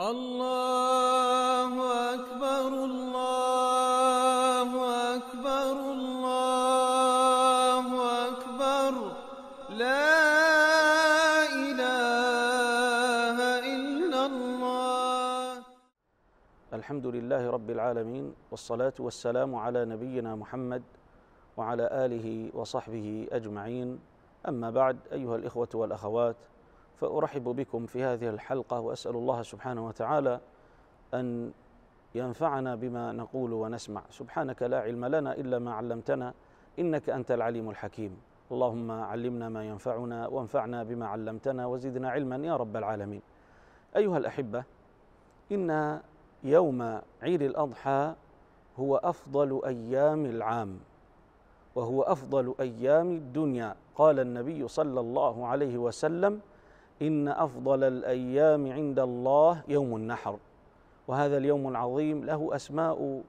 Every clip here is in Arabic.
الله أكبر الله أكبر الله أكبر لا إله إلا الله الحمد لله رب العالمين والصلاة والسلام على نبينا محمد وعلى آله وصحبه أجمعين أما بعد أيها الإخوة والأخوات فأرحب بكم في هذه الحلقة وأسأل الله سبحانه وتعالى أن ينفعنا بما نقول ونسمع سبحانك لا علم لنا إلا ما علمتنا إنك أنت العليم الحكيم اللهم علمنا ما ينفعنا وانفعنا بما علمتنا وزدنا علما يا رب العالمين أيها الأحبة إن يوم عيد الأضحى هو أفضل أيام العام وهو أفضل أيام الدنيا قال النبي صلى الله عليه وسلم إن أفضل الأيام عند الله يوم النحر وهذا اليوم العظيم له أسماء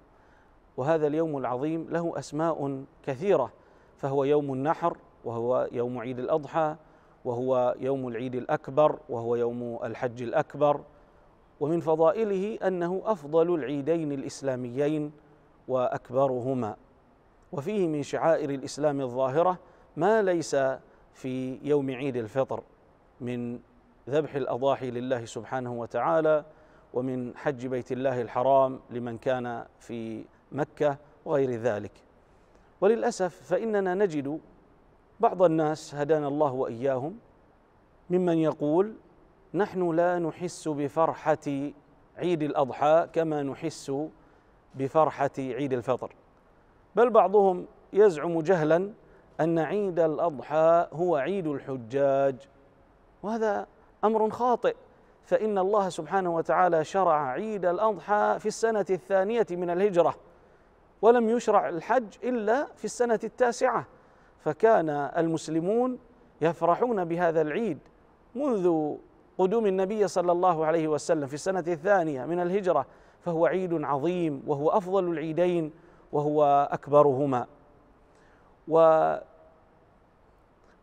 وهذا اليوم العظيم له أسماء كثيرة فهو يوم النحر وهو يوم عيد الأضحى وهو يوم العيد الأكبر وهو يوم الحج الأكبر ومن فضائله أنه أفضل العيدين الإسلاميين وأكبرهما وفيه من شعائر الإسلام الظاهرة ما ليس في يوم عيد الفطر من ذبح الاضاحي لله سبحانه وتعالى ومن حج بيت الله الحرام لمن كان في مكه وغير ذلك وللاسف فاننا نجد بعض الناس هدانا الله واياهم ممن يقول نحن لا نحس بفرحه عيد الاضحى كما نحس بفرحه عيد الفطر بل بعضهم يزعم جهلا ان عيد الاضحى هو عيد الحجاج وهذا امر خاطئ فان الله سبحانه وتعالى شرع عيد الاضحى في السنه الثانيه من الهجره ولم يشرع الحج الا في السنه التاسعه فكان المسلمون يفرحون بهذا العيد منذ قدوم النبي صلى الله عليه وسلم في السنه الثانيه من الهجره فهو عيد عظيم وهو افضل العيدين وهو اكبرهما و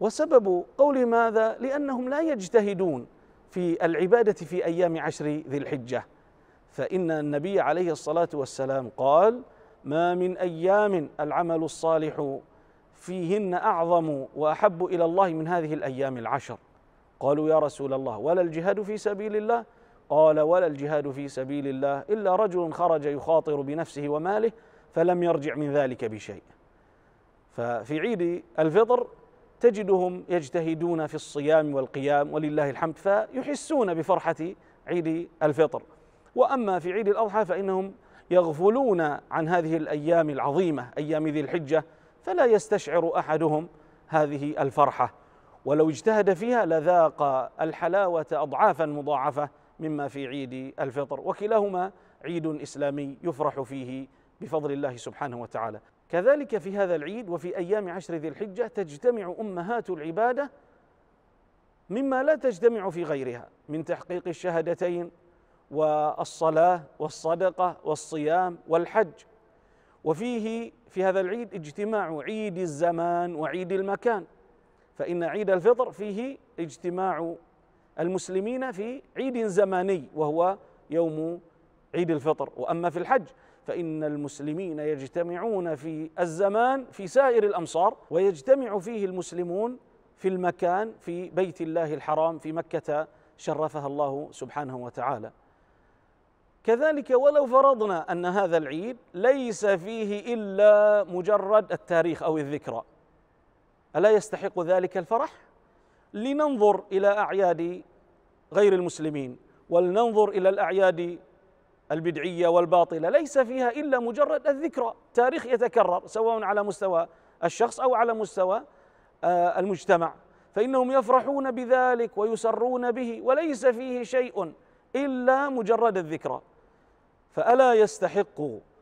وسبب قول ماذا لأنهم لا يجتهدون في العبادة في أيام عشر ذي الحجة فإن النبي عليه الصلاة والسلام قال ما من أيام العمل الصالح فيهن أعظم وأحب إلى الله من هذه الأيام العشر قالوا يا رسول الله ولا الجهاد في سبيل الله قال ولا الجهاد في سبيل الله إلا رجل خرج يخاطر بنفسه وماله فلم يرجع من ذلك بشيء ففي عيد الفطر تجدهم يجتهدون في الصيام والقيام ولله الحمد فيحسون بفرحة عيد الفطر وأما في عيد الأضحى فإنهم يغفلون عن هذه الأيام العظيمة أيام ذي الحجة فلا يستشعر أحدهم هذه الفرحة ولو اجتهد فيها لذاق الحلاوة أضعافا مضاعفة مما في عيد الفطر وكلاهما عيد إسلامي يفرح فيه بفضل الله سبحانه وتعالى كذلك في هذا العيد وفي أيام عشر ذي الحجة تجتمع أمهات العبادة مما لا تجتمع في غيرها من تحقيق الشهادتين والصلاة والصدقة والصيام والحج وفيه في هذا العيد اجتماع عيد الزمان وعيد المكان فإن عيد الفطر فيه اجتماع المسلمين في عيد زماني وهو يوم عيد الفطر وأما في الحج فإن المسلمين يجتمعون في الزمان في سائر الأمصار ويجتمع فيه المسلمون في المكان في بيت الله الحرام في مكة شرفها الله سبحانه وتعالى كذلك ولو فرضنا ان هذا العيد ليس فيه الا مجرد التاريخ او الذكرى الا يستحق ذلك الفرح لننظر الى اعياد غير المسلمين ولننظر الى الاعياد البدعية والباطلة ليس فيها إلا مجرد الذكرى تاريخ يتكرر سواء على مستوى الشخص أو على مستوى آه، المجتمع فإنهم يفرحون بذلك ويسرون به وليس فيه شيء إلا مجرد الذكرى فألا يستحق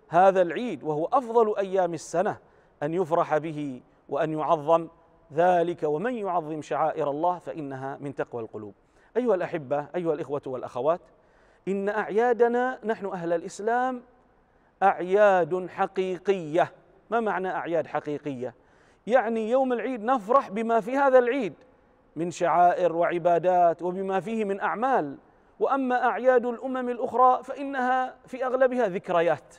هذا العيد وهو أفضل أيام السنة أن يفرح به وأن يعظم ذلك ومن يعظم شعائر الله فإنها من تقوى القلوب أيها الأحبة أيها الإخوة والأخوات إن أعيادنا نحن أهل الإسلام أعياد حقيقية ما معنى أعياد حقيقية؟ يعني يوم العيد نفرح بما في هذا العيد من شعائر وعبادات وبما فيه من أعمال وأما أعياد الأمم الأخرى فإنها في أغلبها ذكريات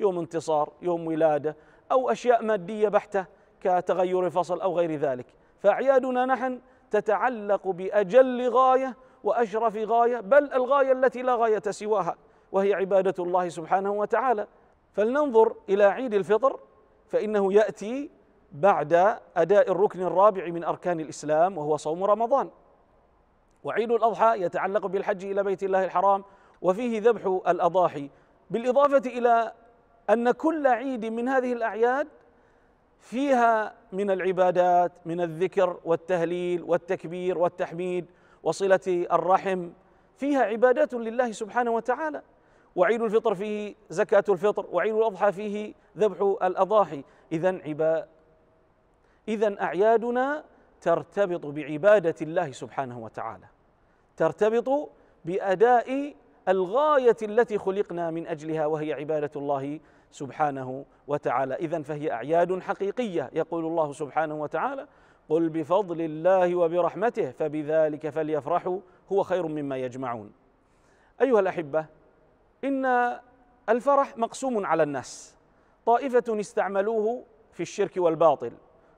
يوم انتصار يوم ولادة أو أشياء مادية بحتة كتغير فصل أو غير ذلك فأعيادنا نحن تتعلق بأجل غاية واشرف غايه بل الغايه التي لا غايه سواها وهي عباده الله سبحانه وتعالى فلننظر الى عيد الفطر فانه ياتي بعد اداء الركن الرابع من اركان الاسلام وهو صوم رمضان وعيد الاضحى يتعلق بالحج الى بيت الله الحرام وفيه ذبح الاضاحي بالاضافه الى ان كل عيد من هذه الاعياد فيها من العبادات من الذكر والتهليل والتكبير والتحميد وصلة الرحم فيها عبادات لله سبحانه وتعالى وعيد الفطر فيه زكاة الفطر وعيد الأضحى فيه ذبح الأضاحي إذا عباء إذا أعيادنا ترتبط بعبادة الله سبحانه وتعالى ترتبط بأداء الغاية التي خلقنا من أجلها وهي عبادة الله سبحانه وتعالى إذا فهي أعياد حقيقية يقول الله سبحانه وتعالى قل بفضل الله وبرحمته فبذلك فليفرحوا هو خير مما يجمعون ايها الاحبه ان الفرح مقسوم على الناس طائفه استعملوه في الشرك والباطل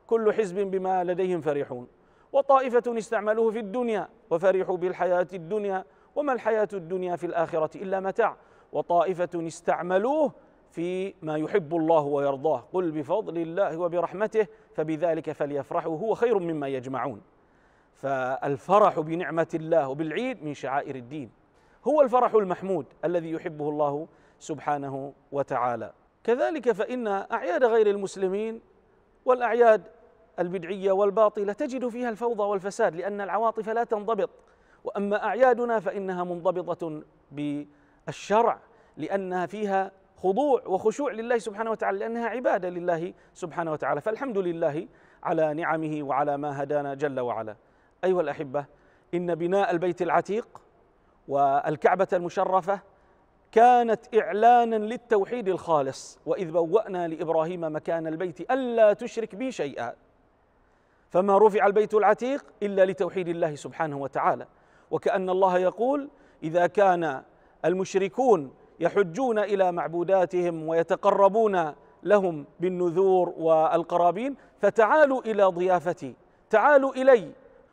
كل حزب بما لديهم فرحون وطائفه استعملوه في الدنيا وفرحوا بالحياه الدنيا وما الحياه الدنيا في الاخره الا متاع وطائفه استعملوه في ما يحب الله ويرضاه قل بفضل الله وبرحمته فبذلك فليفرحوا هو خير مما يجمعون فالفرح بنعمة الله وبالعيد من شعائر الدين هو الفرح المحمود الذي يحبه الله سبحانه وتعالى كذلك فإن أعياد غير المسلمين والأعياد البدعية والباطلة تجد فيها الفوضى والفساد لأن العواطف لا تنضبط وأما أعيادنا فإنها منضبطة بالشرع لأنها فيها خضوع وخشوع لله سبحانه وتعالى لأنها عبادة لله سبحانه وتعالى فالحمد لله على نعمه وعلى ما هدانا جل وعلا أيها الأحبة إن بناء البيت العتيق والكعبة المشرفة كانت إعلانا للتوحيد الخالص وإذ بوأنا لإبراهيم مكان البيت ألا تشرك بي شيئا فما رفع البيت العتيق إلا لتوحيد الله سبحانه وتعالى وكأن الله يقول إذا كان المشركون يحجون الى معبوداتهم ويتقربون لهم بالنذور والقرابين فتعالوا الى ضيافتي تعالوا الي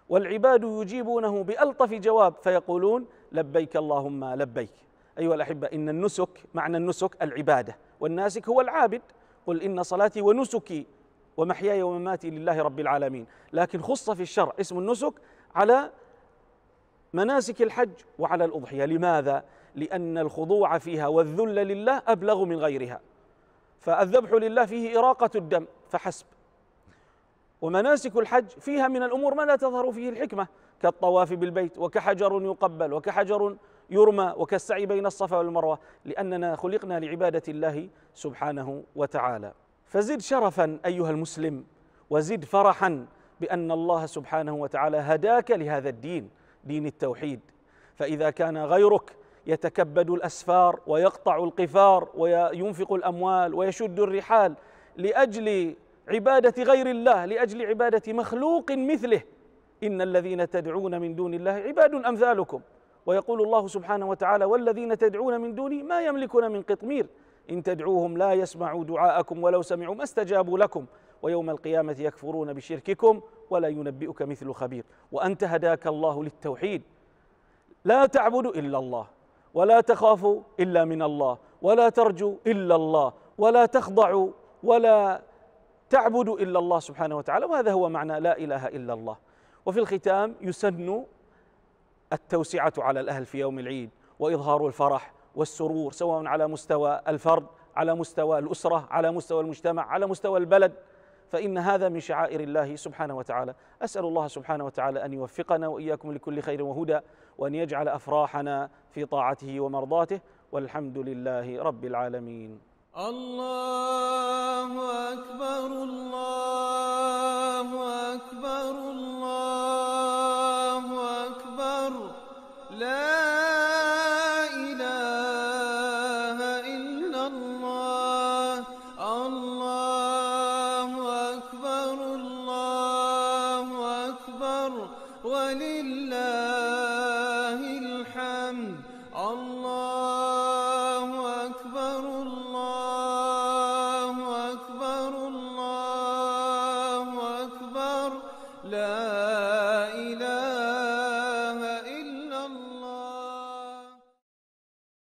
والعباد يجيبونه بالطف جواب فيقولون لبيك اللهم لبيك ايها الاحبه ان النسك معنى النسك العباده والناسك هو العابد قل ان صلاتي ونسكي ومحياي ومماتي لله رب العالمين لكن خص في الشرع اسم النسك على مناسك الحج وعلى الاضحيه لماذا لأن الخضوع فيها والذل لله أبلغ من غيرها فالذبح لله فيه إراقة الدم فحسب ومناسك الحج فيها من الأمور ما لا تظهر فيه الحكمة كالطواف بالبيت وكحجر يقبل وكحجر يرمى وكالسعي بين الصفا والمروة لأننا خلقنا لعبادة الله سبحانه وتعالى فزد شرفا أيها المسلم وزد فرحا بأن الله سبحانه وتعالى هداك لهذا الدين دين التوحيد فإذا كان غيرك يتكبد الاسفار ويقطع القفار وينفق الاموال ويشد الرحال لاجل عباده غير الله لاجل عباده مخلوق مثله ان الذين تدعون من دون الله عباد امثالكم ويقول الله سبحانه وتعالى والذين تدعون من دوني ما يملكون من قطمير ان تدعوهم لا يسمعوا دعاءكم ولو سمعوا ما استجابوا لكم ويوم القيامه يكفرون بشرككم ولا ينبئك مثل خبير وانت هداك الله للتوحيد لا تعبد الا الله ولا تخافوا الا من الله ولا ترجوا الا الله ولا تخضعوا ولا تعبدوا الا الله سبحانه وتعالى وهذا هو معنى لا اله الا الله وفي الختام يسن التوسعه على الاهل في يوم العيد واظهار الفرح والسرور سواء على مستوى الفرد على مستوى الاسره على مستوى المجتمع على مستوى البلد فإن هذا من شعائر الله سبحانه وتعالى أسأل الله سبحانه وتعالى أن يوفقنا وإياكم لكل خير وهدى وأن يجعل أفراحنا في طاعته ومرضاته والحمد لله رب العالمين الله أكبر الله أكبر الله أكبر لا إله إلا الله الله أكبر الله أكبر ولله لله الحمد الله